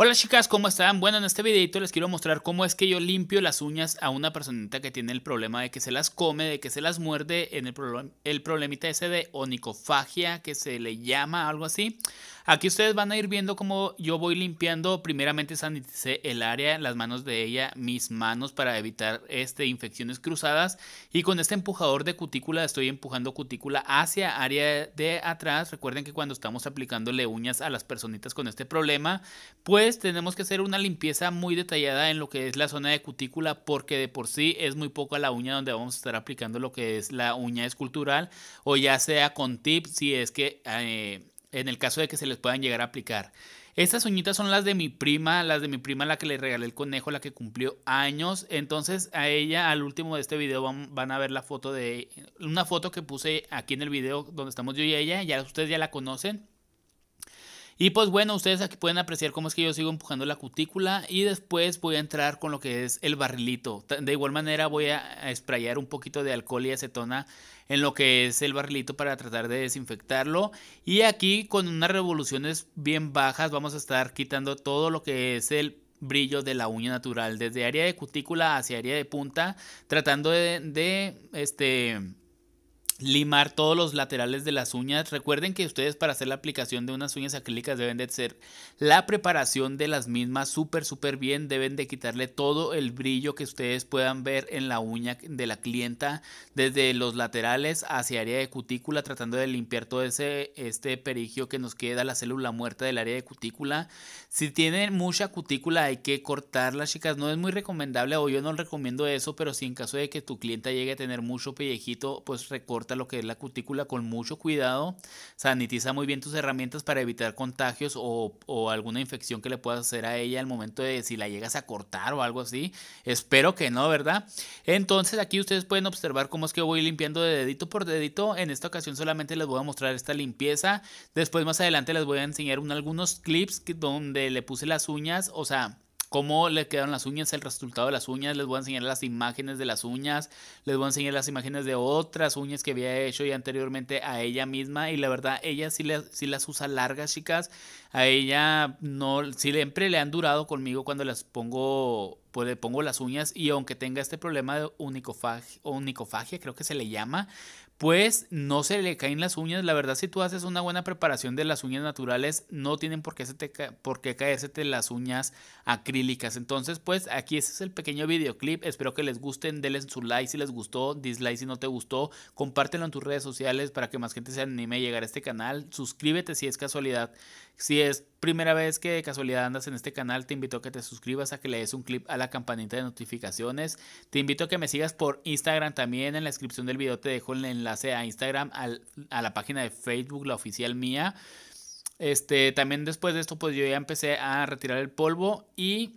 Hola chicas, ¿cómo están? Bueno, en este videito les quiero mostrar cómo es que yo limpio las uñas a una personita que tiene el problema de que se las come, de que se las muerde, en el, problema, el problemita ese de onicofagia que se le llama algo así. Aquí ustedes van a ir viendo cómo yo voy limpiando. Primeramente saniticé el área, las manos de ella, mis manos para evitar este, infecciones cruzadas. Y con este empujador de cutícula estoy empujando cutícula hacia área de atrás. Recuerden que cuando estamos aplicándole uñas a las personitas con este problema, pues tenemos que hacer una limpieza muy detallada en lo que es la zona de cutícula porque de por sí es muy poca la uña donde vamos a estar aplicando lo que es la uña escultural o ya sea con tip si es que... Eh, en el caso de que se les puedan llegar a aplicar. Estas uñitas son las de mi prima, las de mi prima la que le regalé el conejo, la que cumplió años. Entonces a ella al último de este video van, van, a ver la foto de una foto que puse aquí en el video donde estamos yo y ella, ya ustedes ya la conocen. Y pues bueno, ustedes aquí pueden apreciar cómo es que yo sigo empujando la cutícula y después voy a entrar con lo que es el barrilito. De igual manera voy a sprayar un poquito de alcohol y acetona en lo que es el barrilito para tratar de desinfectarlo. Y aquí con unas revoluciones bien bajas vamos a estar quitando todo lo que es el brillo de la uña natural desde área de cutícula hacia área de punta tratando de, de este limar todos los laterales de las uñas. Recuerden que ustedes para hacer la aplicación de unas uñas acrílicas deben de hacer la preparación de las mismas súper, súper bien. Deben de quitarle todo el brillo que ustedes puedan ver en la uña de la clienta, desde los laterales hacia área de cutícula, tratando de limpiar todo ese este perigio que nos queda, la célula muerta del área de cutícula. Si tienen mucha cutícula hay que cortarla, chicas. No es muy recomendable o yo no recomiendo eso, pero si en caso de que tu clienta llegue a tener mucho pellejito, pues recorta lo que es la cutícula con mucho cuidado, sanitiza muy bien tus herramientas para evitar contagios o, alguna infección que le puedas hacer a ella al momento de si la llegas a cortar o algo así. Espero que no, ¿verdad? Entonces aquí ustedes pueden observar cómo es que voy limpiando de dedito por dedito. En esta ocasión solamente les voy a mostrar esta limpieza. Después más adelante les voy a enseñar algunos clips donde le puse las uñas, o sea cómo le quedaron las uñas, el resultado de las uñas, les voy a enseñar las imágenes de las uñas, les voy a enseñar las imágenes de otras uñas que había hecho ya anteriormente a ella misma y la verdad ella sí, las usa largas chicas, a ella no, siempre le han durado conmigo cuando las pongo pues le pongo las uñas y aunque tenga este problema de o unicofagia creo que se le llama, pues no se le caen las uñas. La verdad, si tú haces una buena preparación de las uñas naturales, no tienen por qué, se te las uñas acrílicas. Entonces, pues aquí ese es el pequeño videoclip. Espero que les gusten. Denle su like si les gustó, dislike si no te gustó. Compártelo en tus redes sociales para que más gente se anime a llegar a este canal. Suscríbete si es casualidad. Si es primera vez que de casualidad andas en este canal, te invito a que te suscribas, a que le des un clip a la campanita de notificaciones. Te invito a que me sigas por Instagram también. En la descripción del video te dejo el enlace a Instagram, a la página de Facebook, la oficial mía. Este, también después de esto, pues yo ya empecé a retirar el polvo y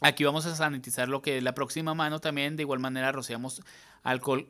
aquí vamos a sanitizar lo que es la próxima mano también. De igual manera rociamos alcohol,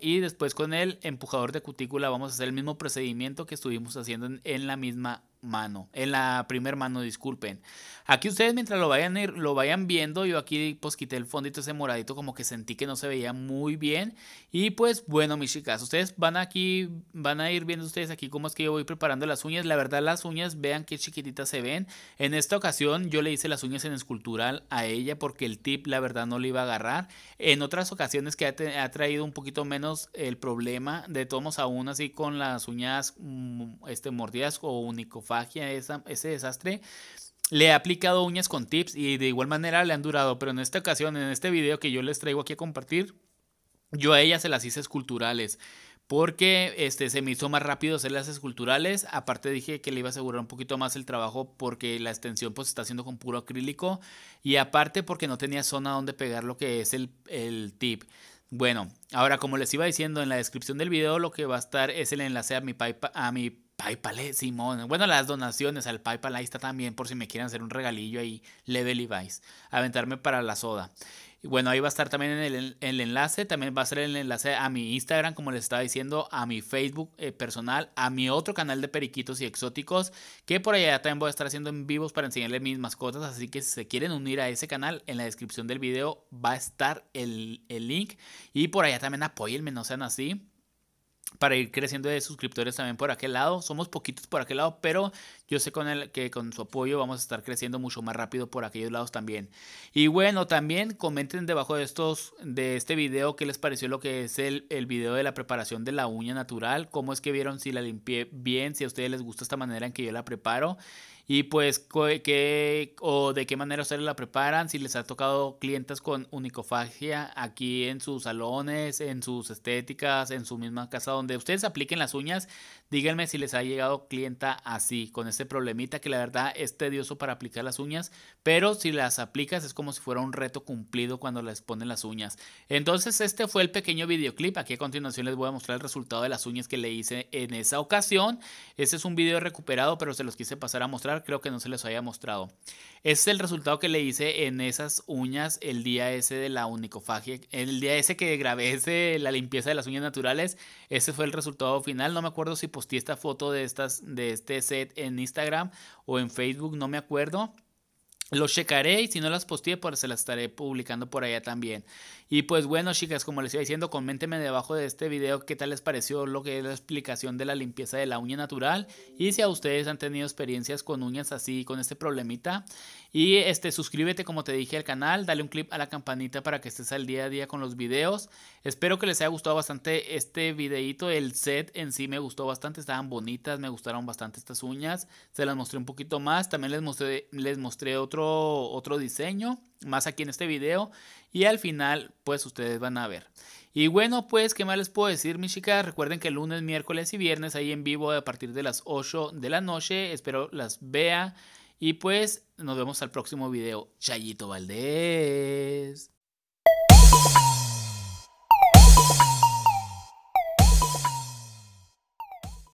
y después con el empujador de cutícula vamos a hacer el mismo procedimiento que estuvimos haciendo en la misma mano, en la primer mano, disculpen. Aquí ustedes mientras lo vayan, ir, lo vayan viendo, yo aquí pues quité el fondito ese moradito como que sentí que no se veía muy bien. Y pues bueno, mis chicas, ustedes van aquí, van a ir viendo ustedes aquí cómo es que yo voy preparando las uñas. La verdad las uñas, vean qué chiquititas se ven. En esta ocasión yo le hice las uñas en escultural a ella porque el tip la verdad no le iba a agarrar. En otras ocasiones que ha, traído un poquito menos el problema de tomos aún así con las uñas mm, este, mordidas o unicofálicas a esa, ese desastre, le he aplicado uñas con tips y de igual manera le han durado, pero en esta ocasión, en este video que yo les traigo aquí a compartir, yo a ella se las hice esculturales porque este, se me hizo más rápido hacer las esculturales. Aparte dije que le iba a asegurar un poquito más el trabajo porque la extensión pues está haciendo con puro acrílico y aparte porque no tenía zona donde pegar lo que es el, tip. Bueno, ahora como les iba diciendo en la descripción del video lo que va a estar es el enlace a mi, pipe a mi PayPal, eh, Simón. Bueno, las donaciones al PayPal ahí está también por si me quieren hacer un regalillo ahí, Level Vice, Aventarme para la soda. bueno, ahí va a estar también el, el enlace. También va a ser el enlace a mi Instagram, como les estaba diciendo, a mi Facebook eh, personal, a mi otro canal de periquitos y exóticos, que por allá también voy a estar haciendo en vivos para enseñarles mis mascotas. Así que si se quieren unir a ese canal, en la descripción del video va a estar el, el link. Y por allá también apóyenme, no sean así para ir creciendo de suscriptores también por aquel lado. Somos poquitos por aquel lado, pero yo sé con el, que con su apoyo vamos a estar creciendo mucho más rápido por aquellos lados también. Y bueno, también comenten debajo de, estos, de este video qué les pareció lo que es el, el video de la preparación de la uña natural, cómo es que vieron si la limpié bien, si a ustedes les gusta esta manera en que yo la preparo. Y pues, ¿qué, o ¿de qué manera ustedes la preparan? Si les ha tocado clientes con unicofagia aquí en sus salones, en sus estéticas, en su misma casa donde ustedes apliquen las uñas, díganme si les ha llegado clienta así, con este problemita que la verdad es tedioso para aplicar las uñas, pero si las aplicas es como si fuera un reto cumplido cuando les ponen las uñas. Entonces, este fue el pequeño videoclip. Aquí a continuación les voy a mostrar el resultado de las uñas que le hice en esa ocasión. Este es un video recuperado, pero se los quise pasar a mostrar creo que no se les haya mostrado. Ese es el resultado que le hice en esas uñas el día ese de la unicofagia. El día ese que grabé ese, la limpieza de las uñas naturales, ese fue el resultado final. No me acuerdo si posté esta foto de, estas, de este set en Instagram o en Facebook, no me acuerdo. Los checaré y si no las posteé, pues se las estaré publicando por allá también. Y pues bueno, chicas, como les iba diciendo, coméntenme debajo de este video qué tal les pareció lo que es la explicación de la limpieza de la uña natural y si a ustedes han tenido experiencias con uñas así, con este problemita. Y este, suscríbete, como te dije, al canal, dale un clip a la campanita para que estés al día a día con los videos. Espero que les haya gustado bastante este videito. El set en sí me gustó bastante, estaban bonitas, me gustaron bastante estas uñas. Se las mostré un poquito más, también les les mostré otro otro, diseño más aquí en este video y al final pues ustedes van a ver. Y bueno, pues, ¿qué más les puedo decir, mis chicas? Recuerden que lunes, miércoles y viernes ahí en vivo a partir de las 8 de la noche. Espero las vea. Y pues, nos vemos al próximo video. Chayito Valdés.